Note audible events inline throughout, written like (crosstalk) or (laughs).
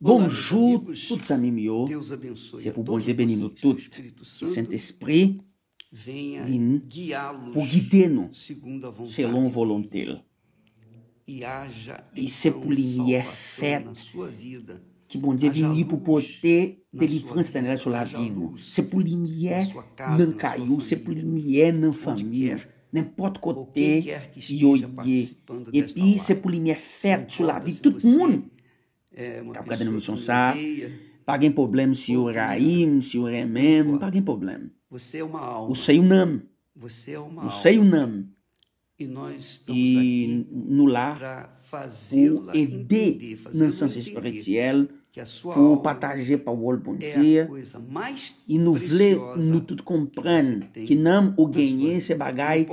Bonjour, tous amis mio. C'est pour bon Dieu bénir Santo O então é Que saint venha vienne pour guider nous selon volonté. E c'est pour lumière faite. Que bon dia vienne pour porter délivrance dans sur la vie. C'est pour não caiu, se c'est pour lumière dans é famille. N'importe côté, e Et puis c'est pour lumière faite sur la vie de é, uma Cabo Cadena Mussonsá. Paguem problema, senhor Raim, senhor Emem, paguem problema. Você é uma alma. O sei o nam. Você é uma o é alma. O sei o nam. E nós estamos e aqui no lar pour aider é na ciência spirituelle pour partager parole bon Dieu e nous voulons nous tout comprendre que não o ganhar esse bagay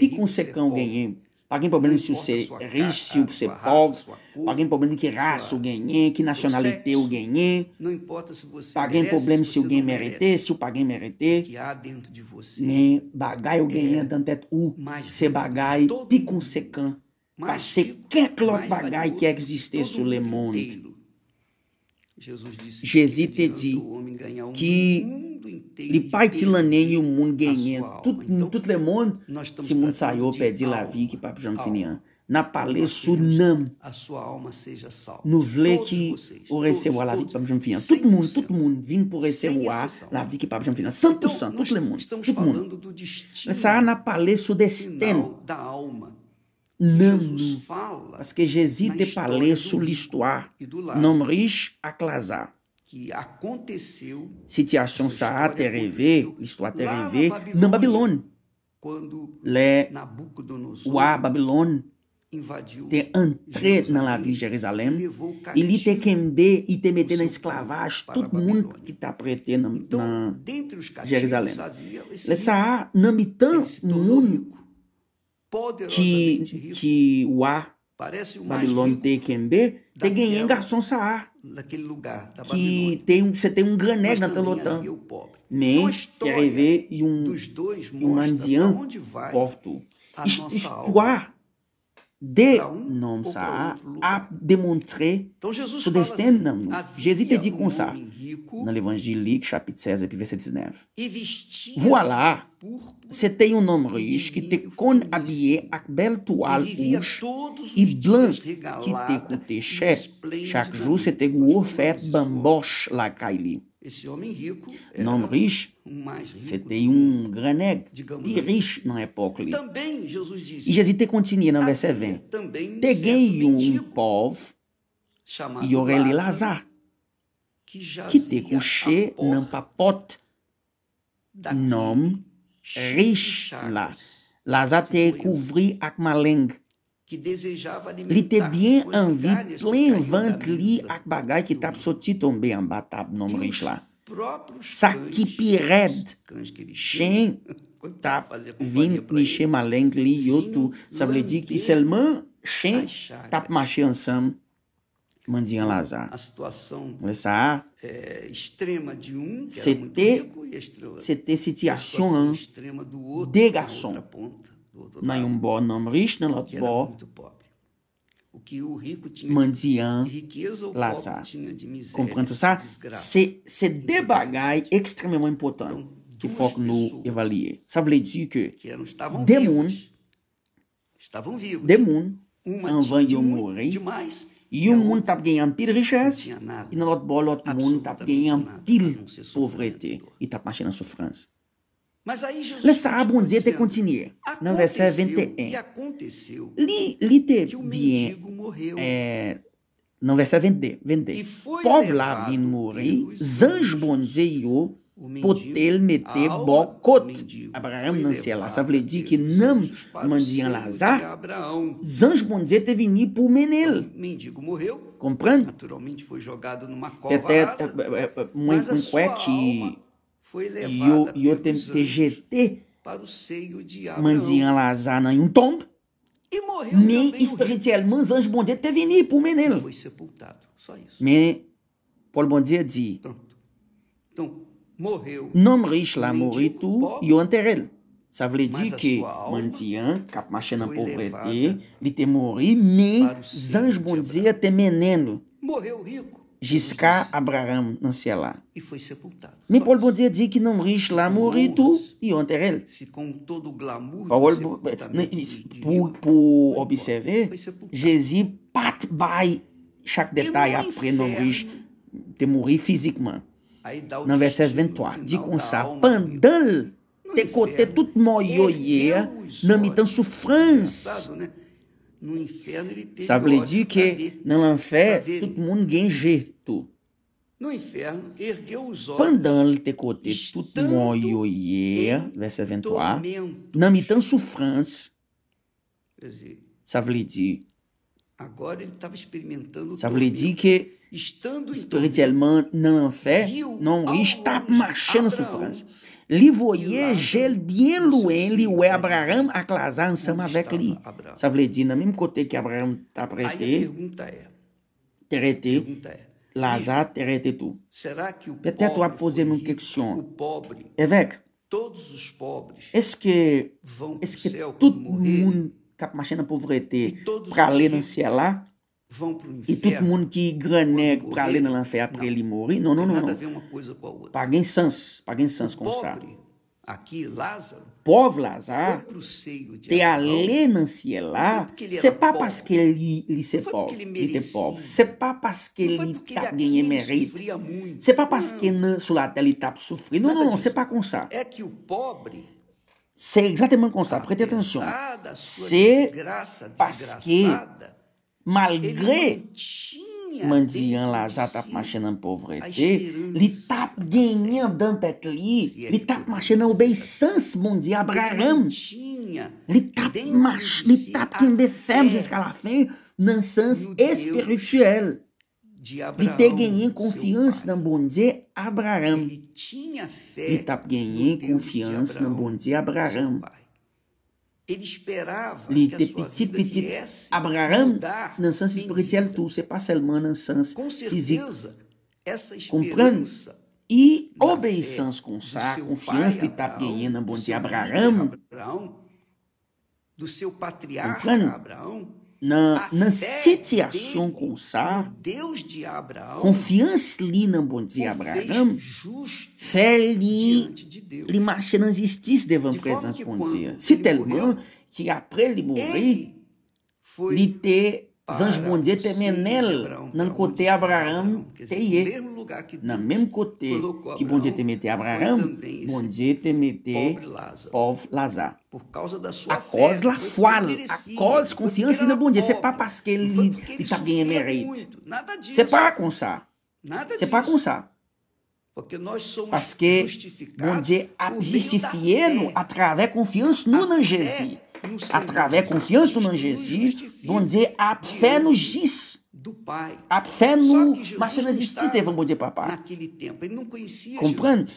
e consequent ganhar Paguem problema se você é rico, se você é pobre. Paguem problema que raça o é, que nacionalidade o é. Não importa se você Paguem problema se alguém merece, se o paguem merece. Que há dentro de você. Nem bagai alguém é uh, o u, se bagai piconsecan. Para ser qualquer bagay que existisse o le monde. Jesus disse que li parti lanen o mundo genyen, tout, tout le mundo si moun sa yo pedi la vi ki papi jam finian. Na pale sou nam, nou vle ki ou resewa la vi ki papi jam finian. Tout moun, tout moun vin pou resewa la vi ki papi jam finian. 100%, tout le moun, tout destino. Sa na pale da alma não parce que Jesus de sur l'histoire, não riche à clasar. Que aconteceu Situation ça a été rêvé, l'histoire a rêvé, na Babilônia. Quando Le, Nabucodonosor, Babilônia, te entré na la ville de Jerusalém e lhe te quender e te meter na esclavagem todo mundo que está preto na, então, na Jerusalém. Le a não me tão único que, que o A Babilônia TQMB tem Guenhen Garçom Saar. Daquele lugar, da que tem um, você tem um gané na Otan. Nem, então que é e um, um andian, povo tu. Escoar De nom sa ap demontre sou desten nanm nou. Jezi te di kon sa nan l'Evangelik chapit 16 epi verset 19. Voila, se te yon nom riche ki te kon abye ak bel toual ouj i blan ki te koute chè. Chak jou se te gwo fet bambosh la kaili. Nom riche, se te yon greneg, di riche nan epok li. Jezi te kontinye nan verse 20. Te gen yon yon pov, yore li laza, ki te kouche nan pa pot. Nom riche la. Laza te kouvri akman leng. L'Italien envie plein ventre li ak bagay ki tap soti tombe an ba tap nom riche la. Sa ki pi red, chen (laughs) tá tap vin niche malenk li yo tou. Sa vle di ki selman chen tap mache ansam mandiyan então, lazar. Le se sete sityasyon an é de gason um Nayumbó Namrishna Lotbó, Mandian, Lazar. Comprando ça, c'est des bagailles extrêmement importantes qu'il faut que nous évaluions. Ça veut dire que des mondes, des mondes, en vão de mourir, e um mundo está ganhando pil richesse, e no outro lado, outro mundo está ganhando pil pauvreté, e está mexendo na sofrência. Le sabon dite continue. No versículo 21. Li, li te bien, eh, nan verset 22, 22. Pov la vin mori, zanj bondye yo, pou tel mette bokot. Abraham nan se la, sa vle di ki nan mandyan la za, zanj bondye te vini pou menel. Komprende? Tete, mwen kwe ki foi levada e eu, eu pelos TGT para o seio de Abraão. Mandinha Lazar em um tombo. E morreu Nem mas anjo bom dia teve nem por menino. Foi sepultado, só isso. Mas Paulo bom dia diz. Pronto. Então, morreu. Não riche lá morri tu e eu enterrei. Ça veut dire que Mandian, cap marché na pauvreté, ele te morri, mas anjo bom dia te menino. Morreu rico. Giscard Abraham Ancelar. E foi sepultado. Mas Paulo podia dizer que não riche lá morrer tu e ontem é ele. Se com todo o glamour Paulo, por, por observar, Jésus pat by chaque detalhe après não riche de morrer fisicamente. No verset 23, dit comme ça, pendant te côté tout moyo hier, na mitan souffrance no inferno ele teve Ça que na l'enfer, todo mundo monde jeito. No inferno, ergueu os olhos. Pendant ele ter côté tout le monde yoyé, verset 23, na mitan souffrance, Quer dizer, ça agora ele estava experimentando Ça que estando espiritualmente na l'enfer, não está marchando souffrance. L'ivoyer gel louen li ou Abraham a clasan ensemble avec lui. Ça veut dire, dans même côté qu'Abraham t'a prêté, t'a prêté, é, é, Lazare t'a prêté tout. Peut-être tu as posé une question. Évêque, est-ce que, est que tout le monde qui a marché dans la pauvreté, pour aller dans le ciel là, vão para o inferno. E todo mundo que granega para ler na inferno para ele morrer, não, não, não. Tem nada não. a ver uma coisa com a outra. Paguem sans, paguem sans com pobre, aqui, Lázaro, povo Lázaro, ah. te alê não se é lá, se pas que ele, ele se pobre, ele te pobre, se pas parce que ele tá ganhando mérito, se pas parce que na sua terra ele tá sofrendo, não, não, não, se é com ça. É que o pobre c'est é exatamente com ça, preste atenção C'est parce que malgré mendiant la sa tap mache nan povrete, li tap genyen dan tet li, li tap mache nan obeysans mondi Abraham, li tap mache, li tap kembe fem jiska la fin nan sens espirituel. Li te genyen konfians nan bondye Abraham. Li tap genyen konfians nan bondye Abraham. Ele esperava les petites, petites Abraham dans le sens espiritual tout, se passa seulement dans le sens physique. Comprendre e obediência com a confiança que está ganhando na bom de Abraão, do seu patriarca Abraão, nan siti asyon kon sa, konfians li nan bondzi Abraham, fel li, li mache nan jistis devan prezant bondzi. Si telman, ki bon apre li mouri, li te, tem menel, nan kote Abraham teye. Nan menm kote ki tem temete Abraham, tem temete pov Lazar. a Akos la fwal, akos konfians li nan bondye. Se pa paske li, li ta genye merit. Se pa kon sa. Se pa kon sa. Paske bondye a justifiye nou atrave konfians nou nan Jezi através confiança no Jesus, vamos dizer, a fé no giz. A fé no. Mas não existia, vamos dizer, papai. Naquele tempo, ele não conhecia. Compreende?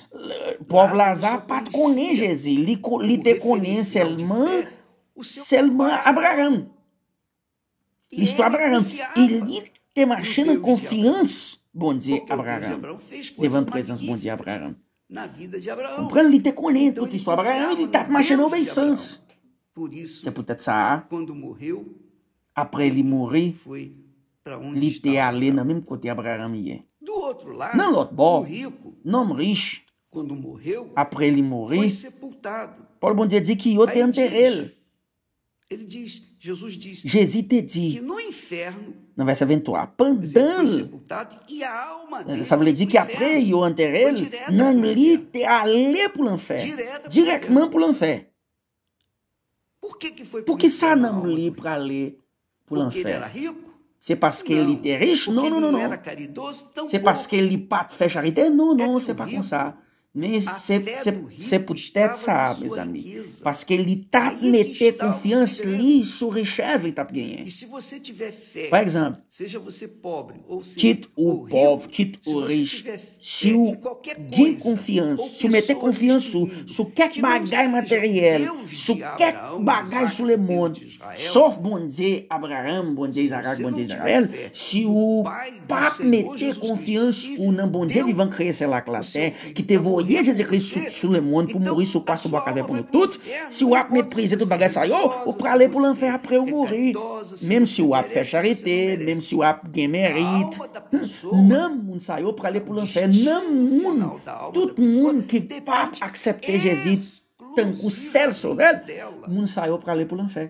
O povo Lazar patronê Jesus. lhe te conhece seulement, seulement Abraão. Isto Abraão. Ele tem achando confiança, bom dizer, Abraão. Levando presença, bom dizer, Abraão. Na vida de Abraão. Compreende? Então, ele te tudo isso. Abraão, ele está marchando obediência. C'est peut-être ça. Après para onde ele était allé do outro lado côté Abraham hier. Dans l'autre bord, l'homme riche, après il mourir, Paul bon Dieu diz que eu tenho enterré. Ele diz, Jesus disse, Jesus te diz, que no inferno, no verso aventurar pandando, ça veut dire qu'après, il não lhe non, il para o inferno diretamente para o l'enfer. Pourquoi ça n'a foi Por pour pour l'enfer? C'est parce qu'il était riche? Non, non, non, C'est parce qu'il n'a pas fait charité? Non, non, c'est pas comme ça. Mas você putete saber, meus amigos. Parce que ele tá meter confiança ali, sur richesse ele tá ganhando. E se você tiver fé, por exemplo, seja você pobre ou seja quit o pobre, quit o riche, se o gui confiança, se meter confiança, se o que é que bagai se o que bagai é sur le monde, sauf bon Dieu Abraham, bon Isaac, bon Dieu Israel, se o pap meter confiança o não bon Dieu vivant créer lá que la terre, que te voa Oye Jezikris sou sou le moun pou mouri sou pas sou wakave pou nou tout, si wap me prize tout bagay sayo, ou prale pou l'anfer apre ou mouri. Mem si wap fe charite, mem si wap gen merite. Nan moun sayo prale pou l'anfer, nan moun, tout moun ki pa aksepte Jezik tan ku sel sou vel, moun sayo prale pou l'anfer.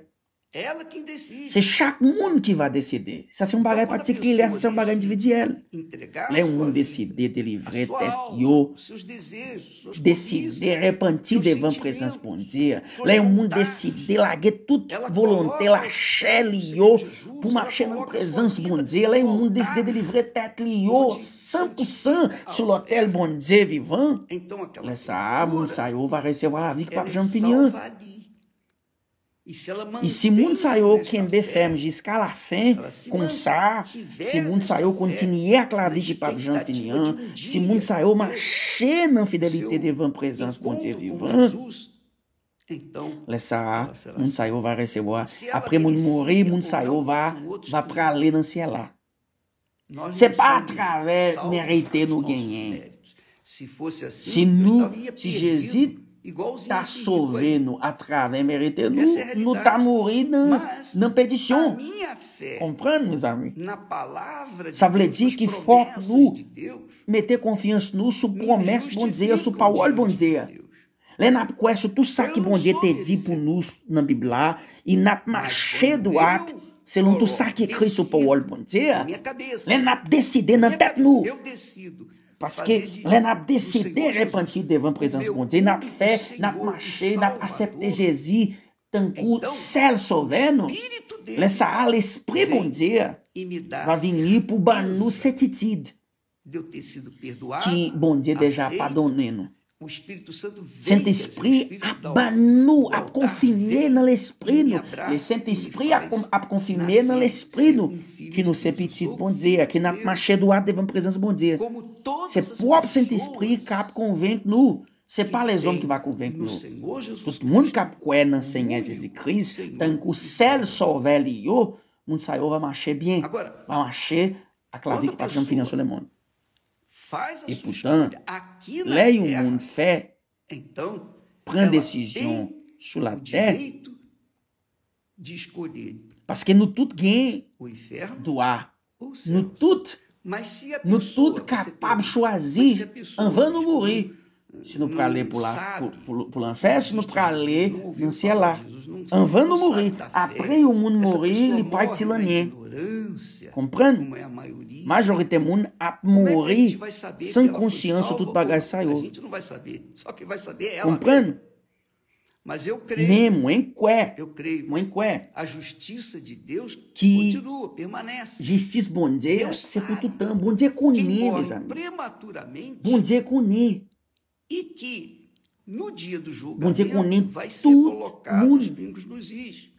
Ela quem decide. Se chaque mundo que vai decidir. Se assim um bagulho então, para se é um bagulho individual. ela. Entregar é um decidir de livrer tête yo. Seus desejos, seus decidir repentir devant présence bon Dieu. Lá é um mundo decidir larguer toute volonté la chair yo pour marcher dans présence bon Dieu. Lá é um mundo decidir de livrer tête yo 100% sur l'hôtel bon dia vivant. Então aquela Lá essa âme saiu vai receber a vida que para Jean Pignon. E se mundo saiu quem befemos jusqu'à la fin, comme se mundo saiu continuer à a vie qui pape Jean Finian, mundo saiu marcher dans fidélité devant presença bon Dieu vivant. Laissa, mon saiu va recevoir. Après mon mourir, mon saiu va, pra praler dans ciela. là. C'est pas à travers mériter nous Se fosse assim, se, nous, se Jesus Igualzinho tá sovendo tipo através não tá morrendo não na petição comprando meus amigos na palavra de Deus, que foco no de meter confiança no su promessa bom dia su paol bom dia Lê na conhece tu sabe que bom dia te por nos na bíblia e na marché do ato se não tu sabe que é Cristo paol bom dia Lê na decidir na no eu decido Parce que nous avons décidé de repentir devant la présence de Dieu. Nous avons fait, nous avons marché, nous avons accepté Jésus. Tant então, que celle souveraine, laissez l'Esprit bon Dieu va venir pour nous cette attitude que bon já déjà pardonné Saint-Esprit abano, a confirmé dans l'esprit Le Saint-Esprit a confirmé dans l'esprit que no sommes petits, bom dia, que na marché do ar devant présence, bom dia. Se propre Saint-Esprit qui a convaincu nous. Se pa les om ki va konvenk nou. Tout moun kap kwen nan Senyen Jezikris, tankou sel sovel yo, moun sayo va mache bien. Va mache ak la vi ki pa jom finanso le moun et pourtant, les gens fait prende décision sur la terre parce que nous tous gagnons droit. Nous tous, no tudo capaz de choisir avant de morrer. Se não para ler por lá inferno, se não para ler, não sei lá. Avant de morrer. Après o mundo morrer ele pode se lanhar comprando tem um é a é morrer sem consciência tudo bagagem saiu. A gente não vai saber, só que vai saber é ela. Comprando? Mas eu creio. Nemo, em qué. Eu creio. Em qué. A justiça de Deus que continua, permanece. Justiça, bom dia, sepultutã. Bom dia com Nê, prematuramente. Bom dia com Nê. E que, no dia do julgamento, bom dia, com vai ser colocado mundo. os pingos nos is.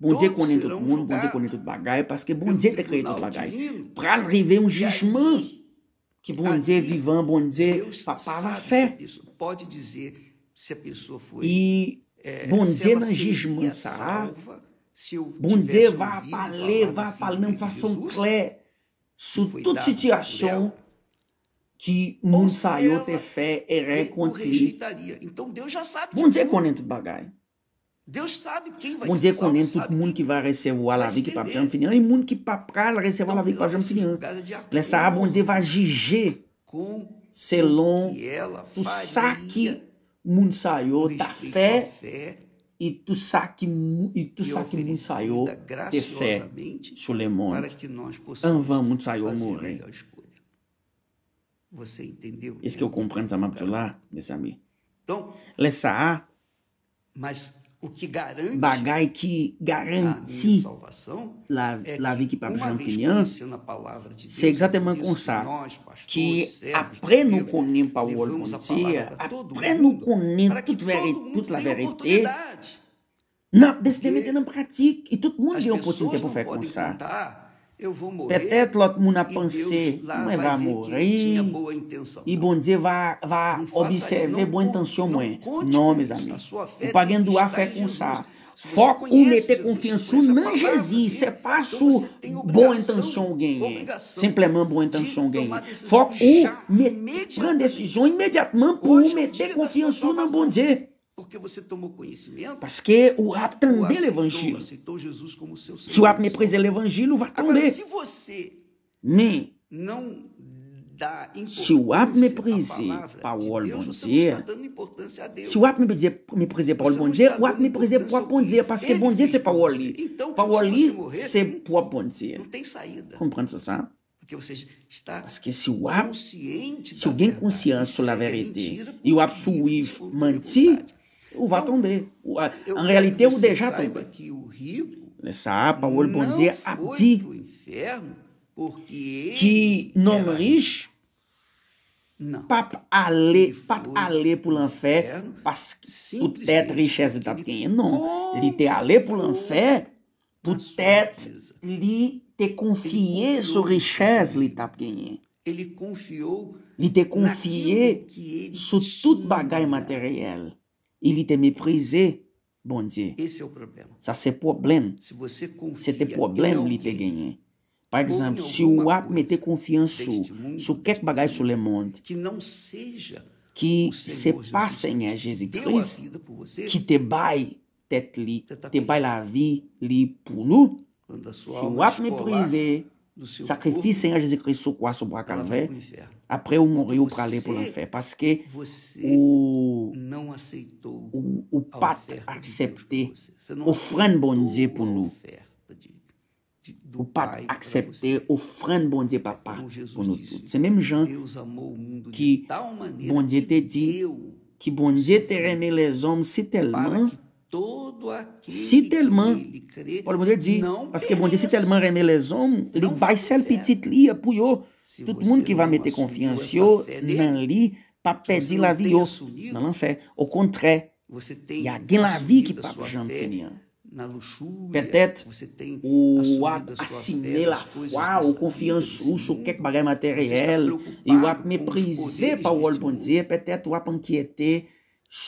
Bun Toți dia conectat tot mund, bun dia conectat tot bagaie, é parce que bun é dia te crée tot bagaille. Pral rive un jugement que bom dia vivant, bom dia papá va faire. Pode dizer se a pessoa foi E é, bom dia não jugement ça. Bom dia va parler, va parler de façon claire sur toute situation que mundo saiu ter fé e reconciliar. Então Deus já sabe. Bom dia conectat bagaille. Deus sabe quem vai Bom dia conento todo mundo que é? vai receber o Alavik para Pajam Finian e mundo que para cara receber o que para Pajam Finian. Lessa bom dia vai giger com Selon tu saque mundo saiu da tá fé e tu saque e tu saque então mundo saiu de fé. Sulemonte. Anvam mundo saiu morrer. Você entendeu? Isso que eu compreendo, Samabdullah, meus amigos. Então, Lessa mas o bagay qui garantit la, vie qui hein? de Jean c'est exactement comme ça que après nous connaît parole entière après nous connaît toute vérité toute la vérité n'a décidé mettre en pratique et tout le monde a une opportunité pour faire comme ça Peut-être a pensée, mwen va morrer. e bon Dieu va, va observer boa intenção mwen. Não, meus amigos. O paguen doa fé é com sa. Foco o meter confiança em Jesus. Você passa boa intenção ganhar. Simplesmente boa intenção ganhar. Foco ou prendre decisão imediatamente por meter confiança no bom Deus. Parce que vous avez l'évangile. Si Jesus como e l'évangile, vous va tomber. Mais si vous se me parole de bon Dieu, si vous méprisé le bon Dieu, le bon Dieu parce que bon Dieu c'est c'est le bon Dieu. ça? Parce que si vous avez conscience de la vérité, vous avez menti, o va atender. En réalité, o deixar atender. que o rico Nessa né, o olho bom dizer, abdi. Que não riche não. Pap aller, pap aller pour l'enfer parce que peut-être richesse de gagné. Non, il était allé pour l'enfer peut-être lui te confié sur richesse li t'a gagné. Ele confiou, lhe te confié sur toute bagaille matérielle. Il était méprisé, bon Dieu. Ça, c'est problème. C'était problème Il était gagné. Par exemple, si vous mettez confiance sur, quelque chose sur le monde, qui se pas Seigneur Jésus-Christ qui te baille tête te la vie pour nous. Si vous avez méprisé sacrifice Seigneur Jésus-Christ sur quoi, sur bras calvaire, après vous mourrez, vous pour l'enfer. Parce que vous ou, pas pas offrir offrande bon Dieu pour nous. Ou pas accepter offrande bon Dieu papa pour nous tous. C'est même Jean qui bon Dieu te dit que bon Dieu te aimé les hommes si tellement si tellement, Dieu dit, parce que bon Dieu si tellement aimé les hommes, il petit euh, pour Tout le monde qui va mettre confiance dans lui, papé de la vie dans l'enfer. Au contraire, E alguém a que la vie qui pape Jean o Peut-être, ou a assimilé la foi, ou que ou material, e o matériel, et ou para o olho bon Dieu, peut o ou a inquiété,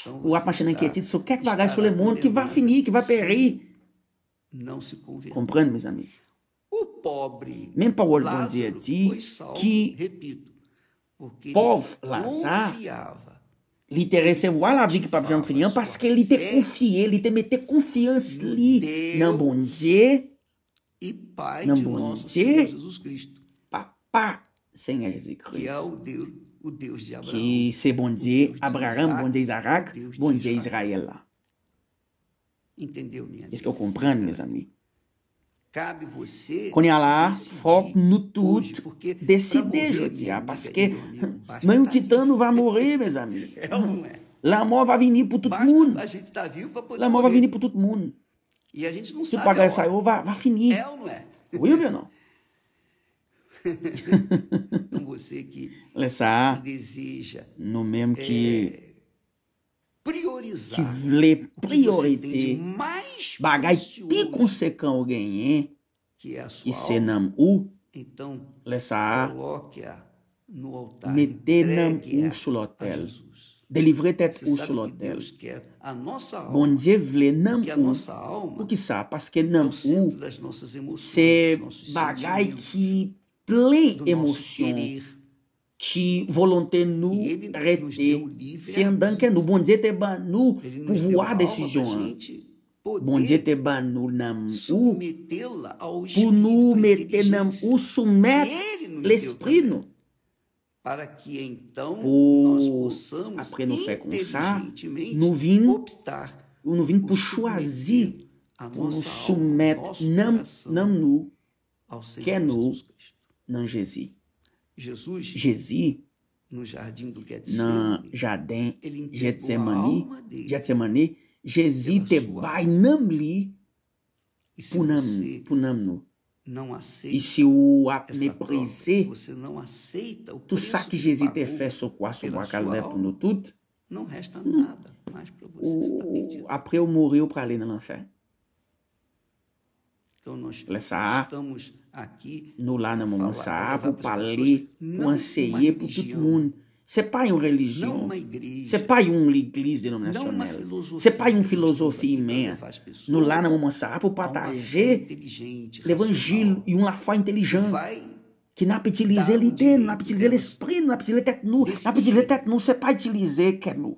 ou então a penché d'inquiétude sur quelque que sur le monde que vai finir, qui o périr. Comprendre, mes o Même parole bon Dieu dit repito, porque Pov Lazar confiava. Lhe interessei o Alavi que para o Fian, porque que ele te confia, ele te meter confiança ali. Não bom dia. E Pai não Senhor Jesus Cristo. Papá, Senhor Jesus Cristo. Que é o Deus, de Abraão. se bom dia, Abraão, bom dia, Israel. Entendeu, minha Isso que eu compreendo, meus amigos cabe você Conialar, foco no tudo, porque decidejo, dizia, porque não o titano tá vai morrer, meus amigos. É ou não é? L'amor vai vir para todo mundo. A gente tá vivo para poder L'amor vai vir para todo mundo. E a gente não Se sabe. Se pagar essa eu, vai, vai finir. É ou não é? Will ou não? (laughs) então você que, que deseja... No mesmo que... É, priorizar. Que vle priorité. Mais que pi konsekant ou genyen ki senam u então, lesa a mette nam ou sou lotel. Delivre tet ou sou lotel. Bon diye vle nam ou. Pou ki sa? Paske nam ou se bagai que ple emosyon qui volonté nous arrêter. C'est un dan que nous, bon Dieu te ban nous pour voir décision. Bon Dieu te ban nous nam ou pour nous mettre nam ou soumettre l'esprit nous. Para que então nós possamos après nous faire comme ça, nous vim optar, nous vim pour choisir pour nous soumettre nam nous que nous nan Jésus. Jesus, Gesi, no jardim do Getsemane, jardim Getsemani, Getsemani, Gesi tebai namli punamno. punamno. Não aceita. E se o apneprise, você não aceita o tu sa que Jesus te fez socoar socoar calvé no tudo, não resta hum. nada mais para você. O, morreu para ali na fé. Então nós Essa, estamos no nou la nan mouman sa ap ou pale ou anseye pou tout moun. Se pa igreja denominacional? se pa um filosofia denominasyonel, no lá na filosofi imen. Nou la evangelho e um ap inteligente pataje l'evanjil yon la fwa intelijan. Ki nap itilize não nap itilize l'esprit, não itilize tet nou. Nap itilize tet nou, se pa itilize ken nou.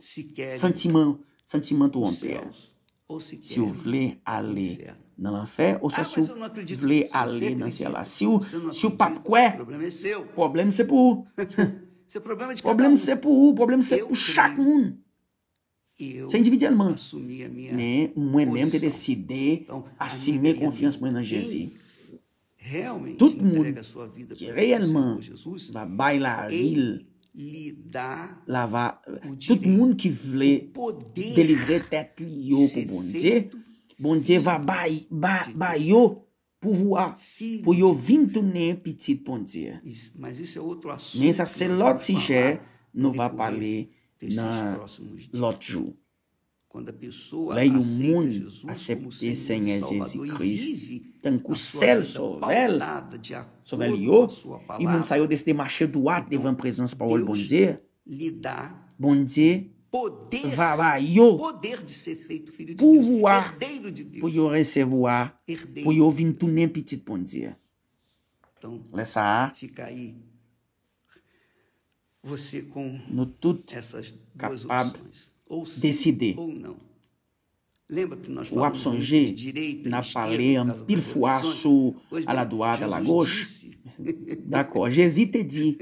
Sentimentou anper si vous voulez aller dans fé ou ah, é seu voulez problema é le ciel. Si vous si pas quoi, le problème c'est problema é problème c'est pour vous, problème c'est pour chaque monde. C'est individuellement. Mais moi-même, j'ai décidé d'assumer confiance dans Jésus. Tout le monde qui réellement va vai bailar ele La va, euh, tout moun ki vle delibre tet li yo pou bondje, bondje bon va bay yo pou yo vinto ne petit bondje. Nen sa se lot si jè nou va pale nan lot jou. quando a pessoa lei imune Jesus Cristo, Jésus Christ tanto cel sobre elle sobre io e mundo saiu desse demarche doat então, a presença parole bon Dieu lhe dá poder poder de ser feito filho de Deus voar, herdeiro de Deus pour de recevoir herdeiro pour yo vim tout nem petit bon Dieu então Laissa fica aí você com no essas duas capable. opções ou sim, decidir. Ou não. Lembra que nós o opção G, direita, na palem, pirfuaço, aladoada, lagoche. D'accord. Jésus te di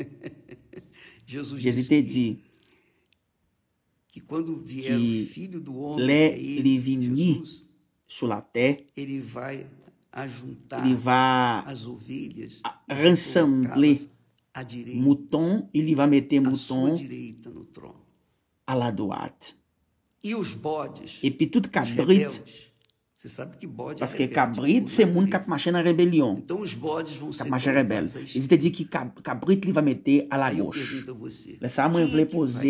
Jesus, Jesus te Que quando vier que o filho do homem, é ele, ele vai ajuntar ele vai as ovelhas, rassembler direita, mouton, ele vai meter mouton à, à la droite. E os bodes. E puis tout Você sabe que bode é Parce é que cabrite, né? c'est monde qui marche rebelião. Então os bodes vão ser. marche rebelle. te dit que cabrite lui va a à la gauche. Laissez moi vous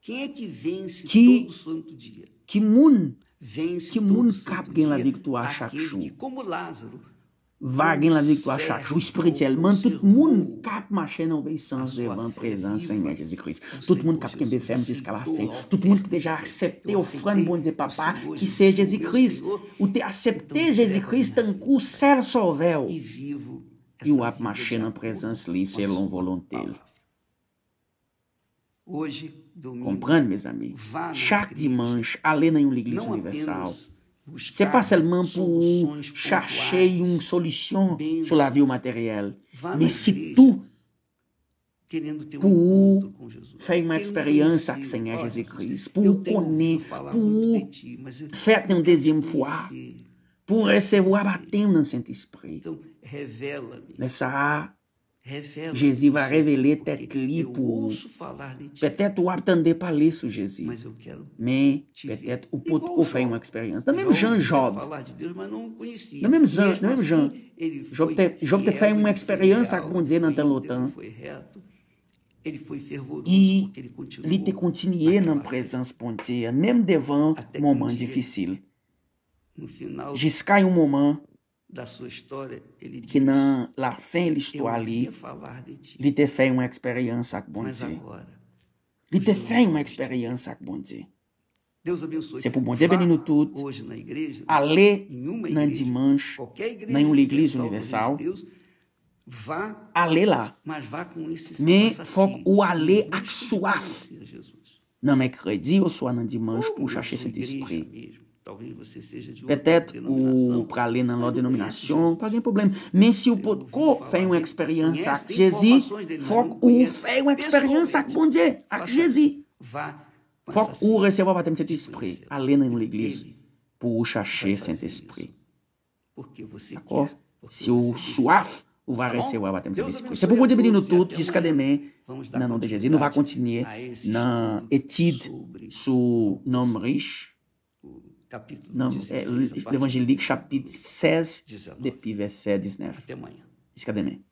Quem é que vence que, todo santo dia? Que mundo Vence que monde cap gagne la victoire chaque Como Lázaro vague la vie qu'on cherche, ou spirituellement, tout le monde oh, cap marcher dans l'obéissance levando la présence Seigneur Jésus-Christ. Tout le monde cap qui veut diz que qu'elle a fé. Todo mundo que qui déjà accepté l'offrande, bon Dieu Papa, qui c'est Jésus-Christ. Ou oh. t'es accepté Jésus-Christ en coup, seul sauveur. E o apmaché na presença ali, ser long volonté. Compreende, meus amigos? Chaque dimanche, além uma igreja universal. C'est pas seulement pour chercher une solution sur la vie matérielle, se tu, por fazer uma experiência com o Senhor Jesus Cristo, pour connaître, pour faire une deuxième fois, receber o baptême no santo Espírito, Então, Nessa Jesus vai revelar até clés pour peut-être ou attendre parler sur Jésus. Mais peut-être ou peut ou faire une expérience. Dans même Jean Job. Dans même é Jean, é assim, Jean. Job te Job te fait une expérience avec mon lutando. Foi reto. Ele foi fervoroso e ele te continuou na presença pontier, mesmo devant momento difícil. Jusqu'à um momento da sua história, ele que diz, não, ele fin ali ele te fez uma experiência com bon Mas Dieu. te fez uma experiência com bon Dieu. Deus abençoe. Se é por bom dia benino tudo, hoje na igreja, ale na dimanche, na uma igreja universal, Deus, vá ler lá. Mas vá com esse Mas foco o ale ak soif. Nan mercredi ou soit não dimanche pour chercher esse desprezo. Talvez você seja de Peut-être ou para les dans leur dénomination, pas de problème. Mais si vous pouvez faire une expérience avec Jésus, faut ou faire une expérience avec bon Dieu, avec Jésus. Faut ou recevoir par le Saint-Esprit, aller dans l'église Espírito, chercher Saint-Esprit. Se o suaf, o vai assim. receber o batismo do Espírito. Você pode pedir no tudo, diz cadê mim, na nome de Jesus. Não vai continuar na etide, seu nome riche capítulo não, 16. É, L'Evangélique, chapitre 16, 19. depuis versé 19. Até amanhã. Jusqu'à é demain.